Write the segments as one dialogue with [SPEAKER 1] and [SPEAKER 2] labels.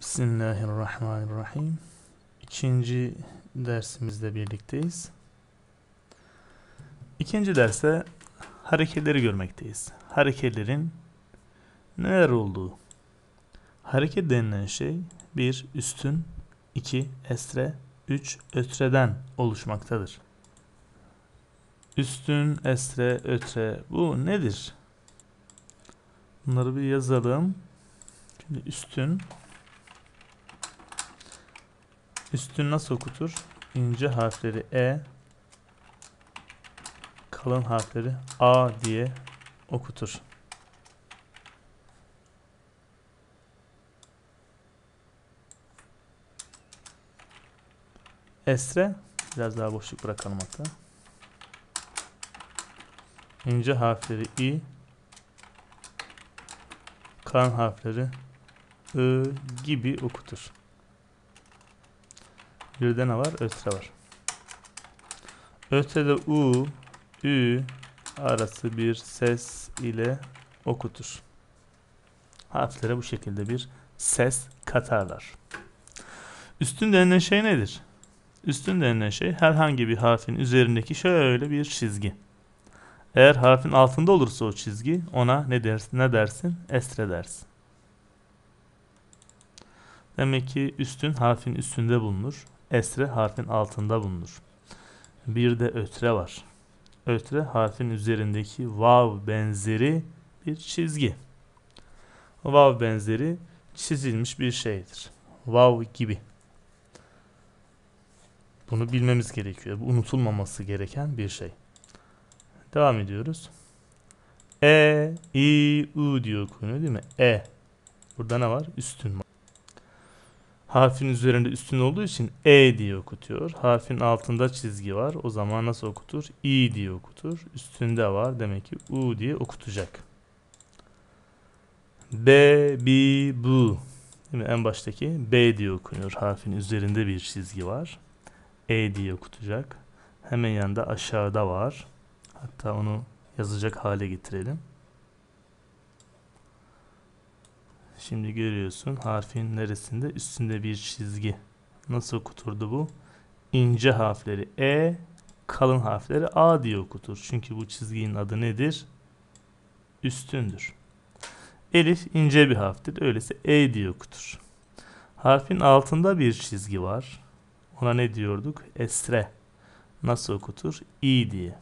[SPEAKER 1] Bismillahirrahmanirrahim. İkinci dersimizde birlikteyiz. İkinci derste hareketleri görmekteyiz. Hareketlerin neler olduğu. Hareket denilen şey bir üstün, iki esre, üç ötreden oluşmaktadır. Üstün, esre, ötre bu nedir? Bunları bir yazalım. Şimdi üstün Üstün nasıl okutur? İnce harfleri E, kalın harfleri A diye okutur. Esre biraz daha boşluk bırakalım hatta. İnce harfleri i kalın harfleri ı gibi okutur. Bir de ne var? Östre var. Östrede U, Ü arası bir ses ile okutur. Harflere bu şekilde bir ses katarlar. Üstün denilen şey nedir? Üstün denilen şey herhangi bir harfin üzerindeki şöyle bir çizgi. Eğer harfin altında olursa o çizgi ona ne dersin? Ne dersin? Estre dersin. Demek ki üstün harfin üstünde bulunur esre harfin altında bulunur. Bir de ötre var. Ötre harfin üzerindeki vav benzeri bir çizgi. Vav benzeri çizilmiş bir şeydir. Vav gibi. Bunu bilmemiz gerekiyor. Bu unutulmaması gereken bir şey. Devam ediyoruz. E, I, U diyor konu değil mi? E. Burada ne var? Üstün var harfin üzerinde üstün olduğu için E diye okutuyor. Harfin altında çizgi var. O zaman nasıl okutur? İ diye okutur. Üstünde var. Demek ki U diye okutacak. B, B, bu. Değil mi? En baştaki B diye okunuyor. Harfin üzerinde bir çizgi var. E diye okutacak. Hemen yanında aşağıda var. Hatta onu yazacak hale getirelim. Şimdi görüyorsun harfin neresinde? Üstünde bir çizgi. Nasıl okuturdu bu? İnce harfleri E, kalın harfleri A diye okutur. Çünkü bu çizginin adı nedir? Üstündür. Elif ince bir harftir. Öyleyse E diye okutur. Harfin altında bir çizgi var. Ona ne diyorduk? Esre. Nasıl okutur? İ diye.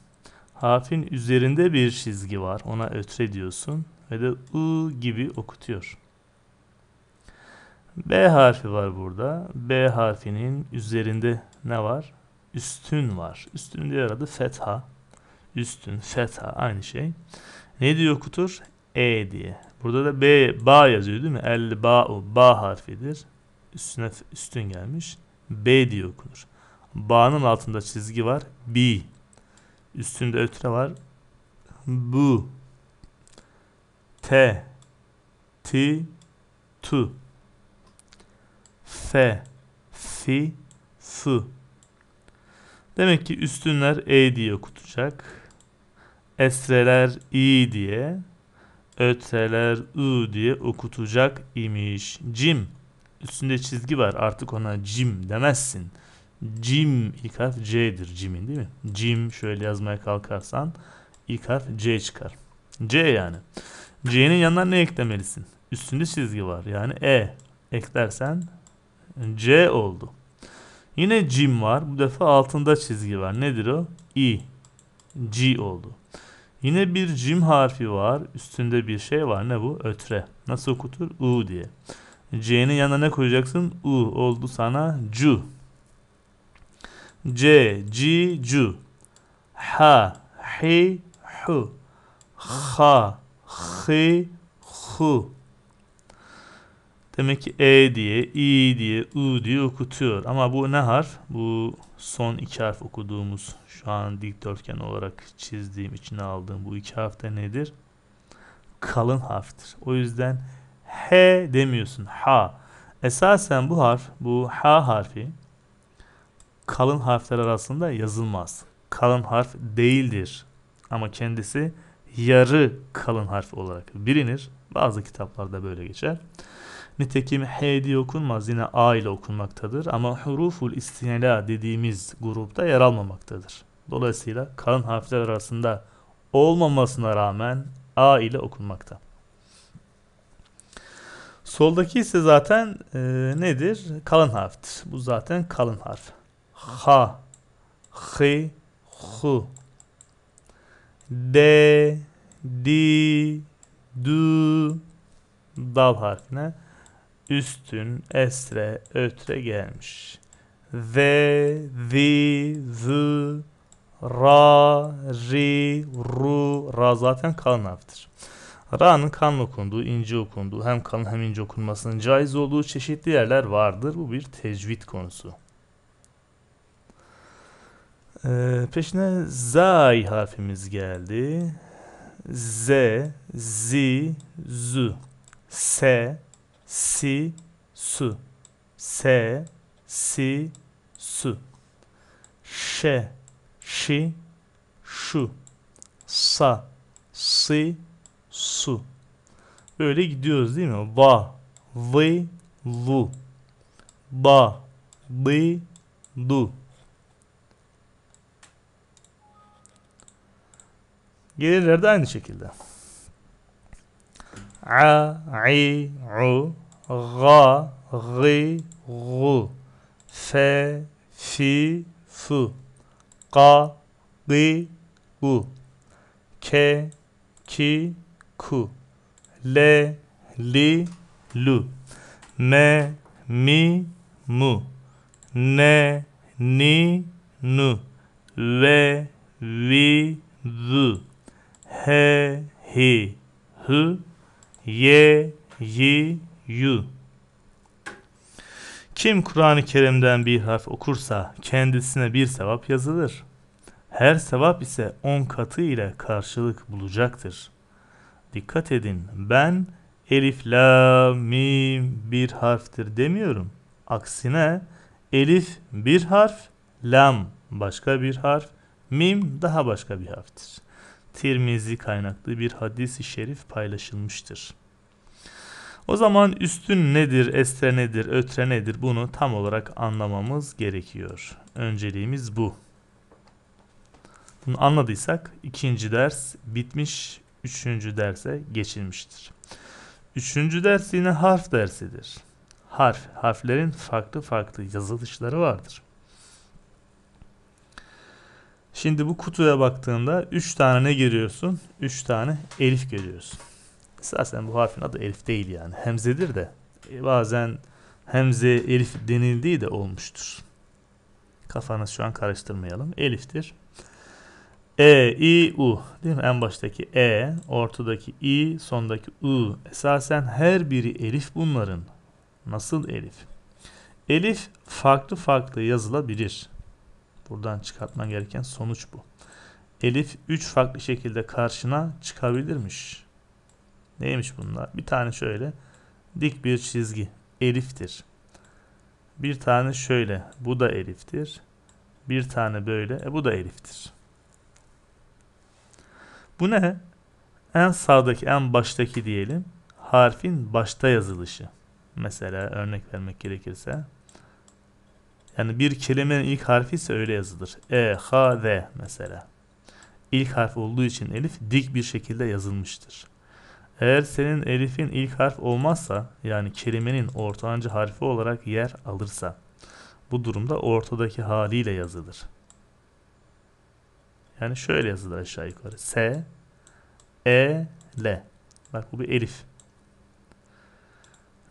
[SPEAKER 1] Harfin üzerinde bir çizgi var. Ona ötre diyorsun. Ve de U gibi okutuyor. B harfi var burada. B harfinin üzerinde ne var? Üstün var. Üstün diğer adı fetha. Üstün, fetha aynı şey. Ne diyor kutur? E diye. Burada da B, ba yazıyor değil mi? El ba u ba harfidir. Üstüne üstün gelmiş. B diye okunur. Ba'nın altında çizgi var. B. Üstünde ötre var. Bu. T. Ti. Tu. F, si, sı. Demek ki üstünler E diye okutacak. Esreler i diye, ötreler ı diye okutacak imiş. Cim. Üstünde çizgi var. Artık ona cim demezsin. Cim ilk harf C'dir cimin değil mi? Cim şöyle yazmaya kalkarsan ilk harf C çıkar. C yani. C'nin yanına ne eklemelisin? Üstünde çizgi var. Yani E eklersen C oldu. Yine cim var. Bu defa altında çizgi var. Nedir o? I. G oldu. Yine bir cim harfi var. Üstünde bir şey var. Ne bu? Ötre. Nasıl okutur? U diye. C'nin yanına ne koyacaksın? U oldu sana cu. C, C, cu. Ha, hi, hu. Ha, hi, hu. Demek ki E diye, I diye, U diye okutuyor. Ama bu ne harf? Bu son iki harf okuduğumuz, şu an dikdörtgen olarak çizdiğim, içine aldığım bu iki harf de nedir? Kalın harftir. O yüzden H demiyorsun. Ha. Esasen bu harf, bu H harfi kalın harfler arasında yazılmaz. Kalın harf değildir. Ama kendisi yarı kalın harf olarak bilinir. Bazı kitaplarda böyle geçer. Nitekim H diye okunmaz yine A ile okunmaktadır ama huruful istinela dediğimiz grupta yer almamaktadır. Dolayısıyla kalın harfler arasında olmamasına rağmen A ile okunmakta. Soldaki ise zaten e, nedir? Kalın harftir. Bu zaten kalın harf. Ha, hi, hu. de, di, du, dal harfine üstün, esre, ötre gelmiş. Ve, vi, zı, ra, ri, ru, ra zaten kalın harftir. Ra'nın kanlı okunduğu, ince okunduğu, hem kalın hem ince okunmasının caiz olduğu çeşitli yerler vardır. Bu bir tecvid konusu. Ee, peşine zay harfimiz geldi. Z, zi, zü, se, si, su. S, si, su. Ş, şi, şu. Sa, si, su. Böyle gidiyoruz değil mi? Va, vi, lu. Ba, bi, du. Gelirler de aynı şekilde a, i, u, ga, gı, gu, fe, fi, fu, ka, gı, gu, ke, ki, ku, le, li, lu, me, mi, mu, ne, ni, nu, ve, vi, zu, he, hi, hı, ye, yi, yu. Kim Kur'an-ı Kerim'den bir harf okursa kendisine bir sevap yazılır. Her sevap ise on katı ile karşılık bulacaktır. Dikkat edin ben elif, la, mim bir harftir demiyorum. Aksine elif bir harf, lam başka bir harf, mim daha başka bir harftir. Tirmizi kaynaklı bir hadis-i şerif paylaşılmıştır. O zaman üstün nedir, esre nedir, ötre nedir bunu tam olarak anlamamız gerekiyor. Önceliğimiz bu. Bunu anladıysak ikinci ders bitmiş, üçüncü derse geçilmiştir. Üçüncü ders yine harf dersidir. Harf, harflerin farklı farklı yazılışları vardır. Şimdi bu kutuya baktığında 3 tane ne görüyorsun? 3 tane elif görüyorsun. Esasen bu harfin adı elif değil yani. Hemzedir de e, bazen hemze elif denildiği de olmuştur. Kafanız şu an karıştırmayalım. Eliftir. E, I, U değil mi? En baştaki E, ortadaki I, sondaki U. Esasen her biri elif bunların. Nasıl elif? Elif farklı farklı yazılabilir. Buradan çıkartman gereken sonuç bu. Elif 3 farklı şekilde karşına çıkabilirmiş. Neymiş bunlar? Bir tane şöyle dik bir çizgi. Elif'tir. Bir tane şöyle. Bu da eliftir. Bir tane böyle. E bu da eliftir. Bu ne? En sağdaki, en baştaki diyelim. Harfin başta yazılışı. Mesela örnek vermek gerekirse yani bir kelimenin ilk harfi ise öyle yazılır. E, H, ve mesela. İlk harf olduğu için elif dik bir şekilde yazılmıştır. Eğer senin elifin ilk harf olmazsa yani kelimenin ortancı harfi olarak yer alırsa bu durumda ortadaki haliyle yazılır. Yani şöyle yazılır aşağı yukarı. S, E, L. Bak bu bir elif.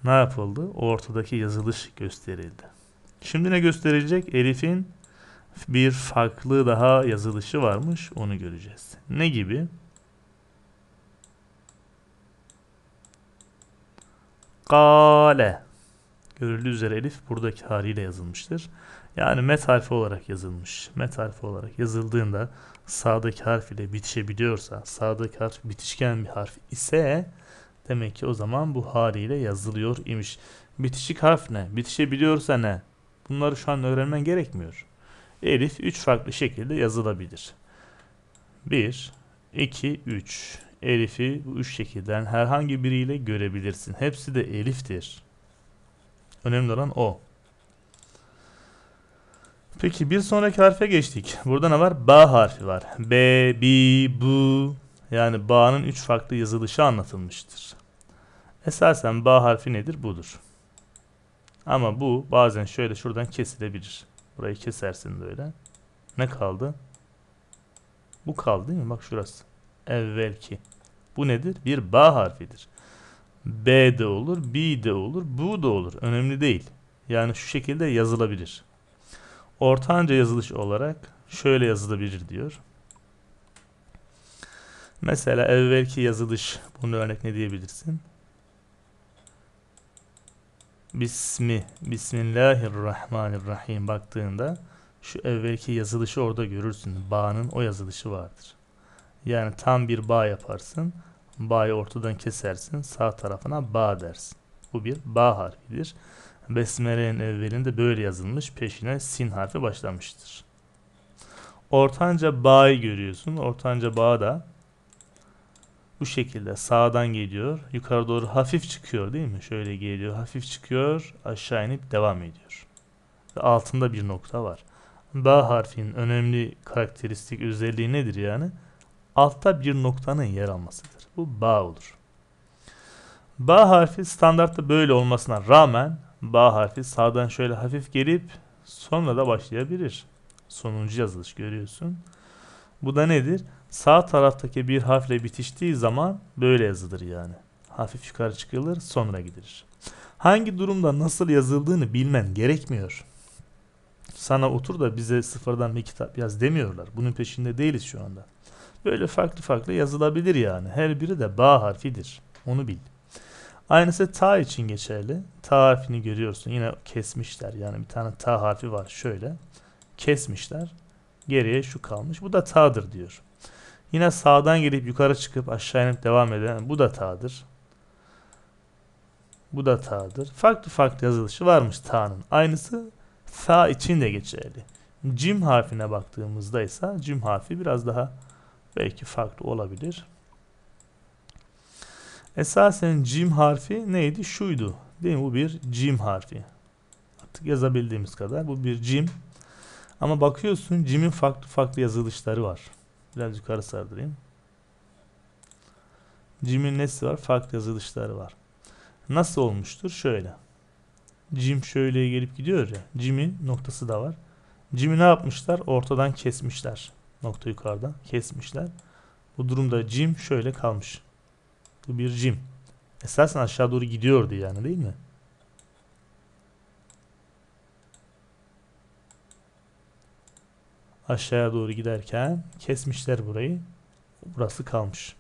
[SPEAKER 1] Ne yapıldı? Ortadaki yazılış gösterildi. Şimdi ne gösterecek? Elif'in bir farklı daha yazılışı varmış. Onu göreceğiz. Ne gibi? Kale. Görüldüğü üzere elif buradaki haliyle yazılmıştır. Yani met harfi olarak yazılmış. Met harfi olarak yazıldığında sağdaki harf ile bitişebiliyorsa, sağdaki harf bitişken bir harf ise demek ki o zaman bu haliyle yazılıyor imiş. Bitişik harf ne? Bitişebiliyorsa ne? Bunları şu an öğrenmen gerekmiyor. Elif 3 farklı şekilde yazılabilir. 1, 2, 3. Elif'i bu üç şekilden herhangi biriyle görebilirsin. Hepsi de eliftir. Önemli olan o. Peki bir sonraki harfe geçtik. Burada ne var? Ba harfi var. B, B, bu. Yani ba'nın üç farklı yazılışı anlatılmıştır. Esasen ba harfi nedir? Budur. Ama bu bazen şöyle şuradan kesilebilir. Burayı kesersin böyle. Ne kaldı? Bu kaldı değil mi? Bak şurası. Evvelki. Bu nedir? Bir ba harfidir. B de olur, B de olur, bu da olur. Önemli değil. Yani şu şekilde yazılabilir. Ortanca yazılış olarak şöyle yazılabilir diyor. Mesela evvelki yazılış. Bunun örnek ne diyebilirsin? Bismi, Bismillahirrahmanirrahim baktığında şu evvelki yazılışı orada görürsün. Ba'nın o yazılışı vardır. Yani tam bir ba yaparsın. Ba'yı ortadan kesersin. Sağ tarafına ba dersin. Bu bir ba harfidir. Besmele'nin evvelinde böyle yazılmış. Peşine sin harfi başlamıştır. Ortanca ba'yı görüyorsun. Ortanca ba da bu şekilde sağdan geliyor. Yukarı doğru hafif çıkıyor değil mi? Şöyle geliyor hafif çıkıyor aşağı inip devam ediyor. Ve altında bir nokta var. Ba harfinin önemli karakteristik özelliği nedir yani? Altta bir noktanın yer almasıdır. Bu ba olur. Ba harfi standartta böyle olmasına rağmen ba harfi sağdan şöyle hafif gelip sonra da başlayabilir. Sonuncu yazılış görüyorsun. Bu da nedir? sağ taraftaki bir harfle bitiştiği zaman böyle yazılır yani. Hafif yukarı çıkılır sonra gidilir. Hangi durumda nasıl yazıldığını bilmen gerekmiyor. Sana otur da bize sıfırdan bir kitap yaz demiyorlar. Bunun peşinde değiliz şu anda. Böyle farklı farklı yazılabilir yani. Her biri de ba harfidir. Onu bil. Aynısı ta için geçerli. Ta harfini görüyorsun. Yine kesmişler. Yani bir tane ta harfi var şöyle. Kesmişler. Geriye şu kalmış. Bu da ta'dır diyor. Yine sağdan girip yukarı çıkıp aşağı inip devam eden bu da ta'dır. Bu da ta'dır. Farklı farklı yazılışı varmış ta'nın. Aynısı sa için de geçerli. Cim harfine baktığımızda ise cim harfi biraz daha belki farklı olabilir. Esasen cim harfi neydi? Şuydu. Değil mi? Bu bir cim harfi. Artık yazabildiğimiz kadar. Bu bir cim. Ama bakıyorsun cimin farklı farklı yazılışları var. Biraz yukarı sardırayım. Jim'in nesi var? Farklı yazılışları var. Nasıl olmuştur? Şöyle. Jim şöyle gelip gidiyor ya. Jim'in noktası da var. Jim'i ne yapmışlar? Ortadan kesmişler. Nokta yukarıda. kesmişler. Bu durumda Jim şöyle kalmış. Bu bir Jim. Esasen aşağı doğru gidiyordu yani değil mi? aşağıya doğru giderken kesmişler burayı. Burası kalmış.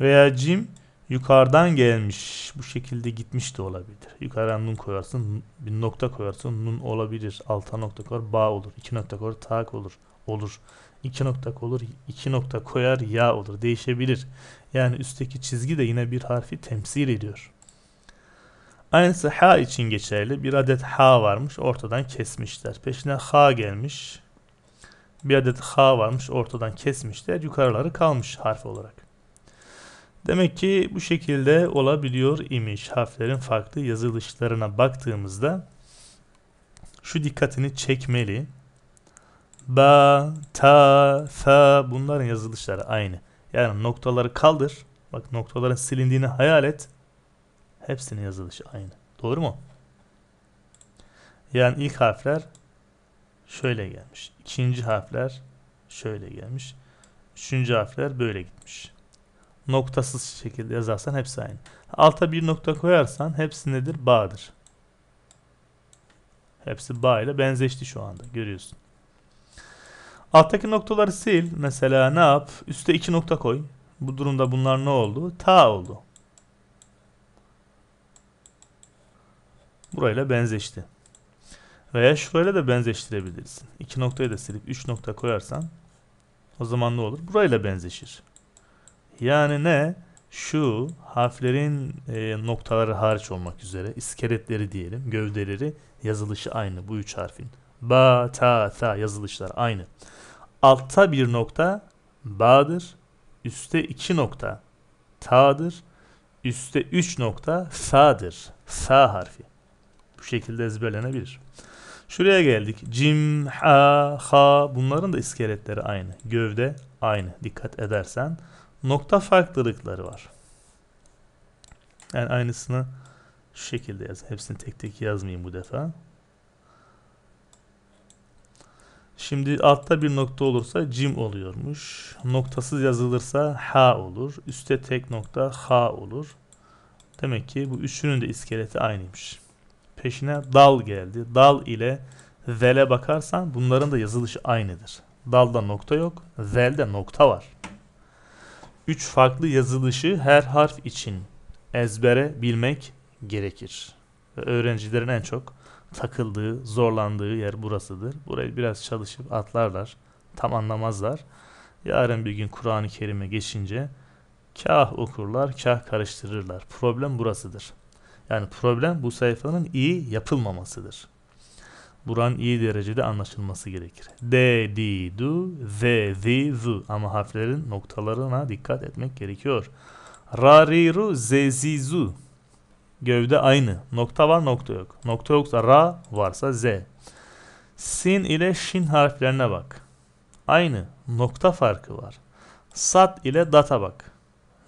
[SPEAKER 1] Veya Jim yukarıdan gelmiş. Bu şekilde gitmiş de olabilir. Yukarıdan nun koyarsın, bir nokta koyarsın, nun olabilir. Alta nokta koyar, ba olur. İki nokta koyar, tak olur. Olur. İki nokta olur, iki nokta koyar, ya olur. Değişebilir. Yani üstteki çizgi de yine bir harfi temsil ediyor. Aynısı ha için geçerli. Bir adet ha varmış. Ortadan kesmişler. Peşine ha gelmiş. Bir adet H varmış ortadan kesmişler. Yukarıları kalmış harf olarak. Demek ki bu şekilde olabiliyor imiş. Harflerin farklı yazılışlarına baktığımızda şu dikkatini çekmeli. Ba, ta, fa bunların yazılışları aynı. Yani noktaları kaldır. Bak noktaların silindiğini hayal et. Hepsinin yazılışı aynı. Doğru mu? Yani ilk harfler şöyle gelmiş. İkinci harfler şöyle gelmiş. Üçüncü harfler böyle gitmiş. Noktasız şekilde yazarsan hepsi aynı. Alta bir nokta koyarsan hepsi nedir? Bağdır. Hepsi bağ ile benzeşti şu anda. Görüyorsun. Alttaki noktaları sil. Mesela ne yap? Üste iki nokta koy. Bu durumda bunlar ne oldu? Ta oldu. Burayla benzeşti. Veya şurayla da benzeştirebilirsin. İki noktayı da silip üç nokta koyarsan o zaman ne olur? Burayla benzeşir. Yani ne? Şu harflerin e, noktaları hariç olmak üzere iskeletleri diyelim, gövdeleri yazılışı aynı bu üç harfin. Ba, ta, ta yazılışlar aynı. Altta bir nokta ba'dır. Üste iki nokta ta'dır. Üste üç nokta sa'dır. Sa harfi. Bu şekilde ezberlenebilir. Şuraya geldik. Cim, ha, ha bunların da iskeletleri aynı. Gövde aynı dikkat edersen. Nokta farklılıkları var. Yani aynısını şu şekilde yaz. Hepsini tek tek yazmayayım bu defa. Şimdi altta bir nokta olursa cim oluyormuş. Noktasız yazılırsa ha olur. Üste tek nokta ha olur. Demek ki bu üçünün de iskeleti aynıymış peşine dal geldi. Dal ile vel'e bakarsan bunların da yazılışı aynıdır. Dalda nokta yok, vel'de nokta var. Üç farklı yazılışı her harf için ezbere bilmek gerekir. Ve öğrencilerin en çok takıldığı, zorlandığı yer burasıdır. Burayı biraz çalışıp atlarlar, tam anlamazlar. Yarın bir gün Kur'an-ı Kerim'e geçince kah okurlar, kah karıştırırlar. Problem burasıdır. Yani problem bu sayfanın iyi yapılmamasıdır. Buran iyi derecede anlaşılması gerekir. D, D du, Z Z Z. Ama harflerin noktalarına dikkat etmek gerekiyor. Ra, Z Z ze, zi, zu. Gövde aynı. Nokta var, nokta yok. Nokta yoksa ra, varsa z. Sin ile şin harflerine bak. Aynı. Nokta farkı var. Sat ile data bak.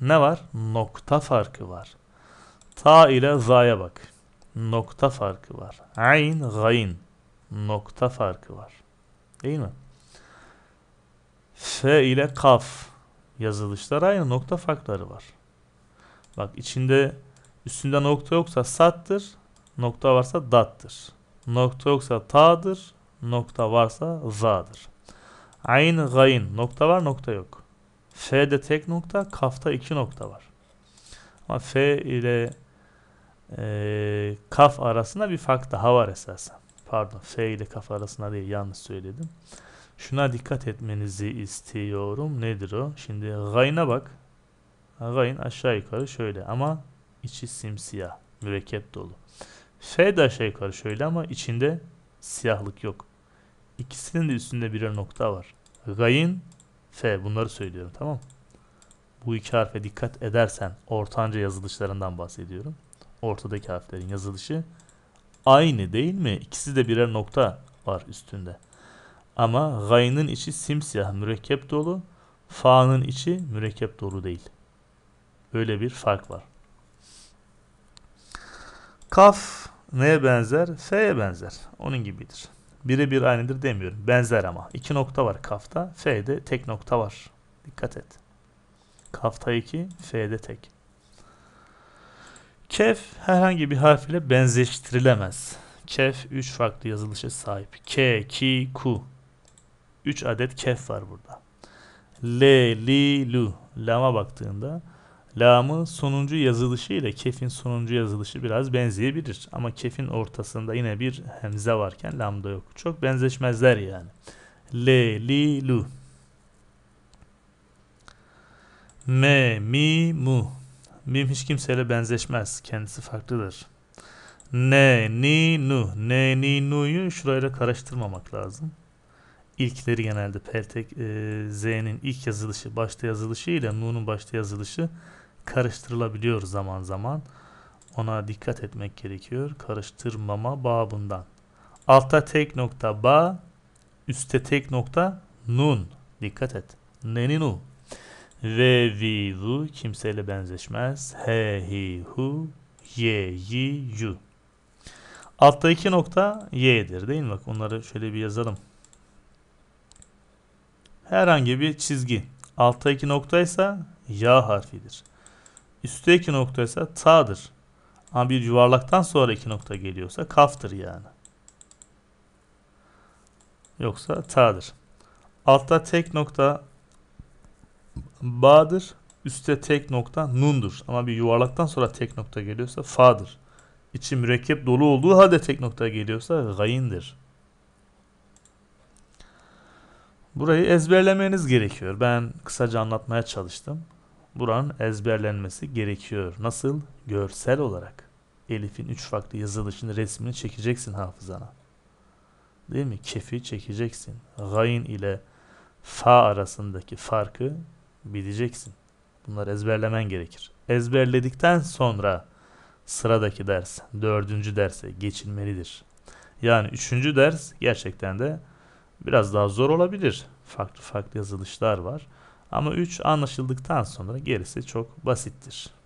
[SPEAKER 1] Ne var? Nokta farkı var. Ta ile za'ya bak. Nokta farkı var. Ayn, gayn. Nokta farkı var. Değil mi? F ile kaf. Yazılışlar aynı. Nokta farkları var. Bak içinde üstünde nokta yoksa sattır. Nokta varsa dattır. Nokta yoksa ta'dır. Nokta varsa za'dır. Ayn, gayn. Nokta var, nokta yok. F'de tek nokta, kafta iki nokta var. Ama F ile ee, kaf arasında bir fark daha var esasen. Pardon F ile kaf arasında değil yanlış söyledim. Şuna dikkat etmenizi istiyorum. Nedir o? Şimdi gayna bak. Gayn aşağı yukarı şöyle ama içi simsiyah. Mürekkep dolu. F de aşağı yukarı şöyle ama içinde siyahlık yok. İkisinin de üstünde birer nokta var. Gayin, F bunları söylüyorum tamam Bu iki harfe dikkat edersen ortanca yazılışlarından bahsediyorum ortadaki harflerin yazılışı aynı değil mi? İkisi de birer nokta var üstünde. Ama gayının içi simsiyah mürekkep dolu, fa'nın içi mürekkep dolu değil. Böyle bir fark var. Kaf neye benzer? F'ye benzer. Onun gibidir. bir aynıdır demiyorum. Benzer ama. İki nokta var kafta. F'de tek nokta var. Dikkat et. Kafta iki, F'de tek. Kef herhangi bir harf ile benzeştirilemez. Kef 3 farklı yazılışa sahip. K, ki, ku. 3 adet kef var burada. L, li, lu. Lama baktığında lamın sonuncu yazılışı ile kefin sonuncu yazılışı biraz benzeyebilir. Ama kefin ortasında yine bir hemze varken lamda yok. Çok benzeşmezler yani. L, li, lu. Me, mi, mu. Mim hiç kimseyle benzeşmez. Kendisi farklıdır. Ne, ni, nu. Ne, ni, nu'yu şurayla karıştırmamak lazım. İlkleri genelde pertek e, z'nin ilk yazılışı, başta yazılışı ile nu'nun başta yazılışı karıştırılabiliyor zaman zaman. Ona dikkat etmek gerekiyor. Karıştırmama babından. Altta tek nokta ba, üstte tek nokta nun. Dikkat et. nu. Ve, vi, vu kimseyle benzeşmez. He, hi, hu, ye, yi, yu. Altta iki nokta y'dir değil mi? Bak onları şöyle bir yazalım. Herhangi bir çizgi. Altta iki noktaysa ya harfidir. Üstte iki noktaysa ta'dır. Ama bir yuvarlaktan sonra iki nokta geliyorsa kaftır yani. Yoksa ta'dır. Altta tek nokta ba'dır. Üste tek nokta nundur. Ama bir yuvarlaktan sonra tek nokta geliyorsa fa'dır. İçi mürekkep dolu olduğu halde tek nokta geliyorsa gayindir. Burayı ezberlemeniz gerekiyor. Ben kısaca anlatmaya çalıştım. Buranın ezberlenmesi gerekiyor. Nasıl? Görsel olarak. Elif'in üç farklı yazılışını, resmini çekeceksin hafızana. Değil mi? Kefi çekeceksin. Gayin ile fa arasındaki farkı bileceksin. Bunları ezberlemen gerekir. Ezberledikten sonra sıradaki ders, dördüncü derse geçilmelidir. Yani üçüncü ders gerçekten de biraz daha zor olabilir. Farklı farklı yazılışlar var. Ama 3 anlaşıldıktan sonra gerisi çok basittir.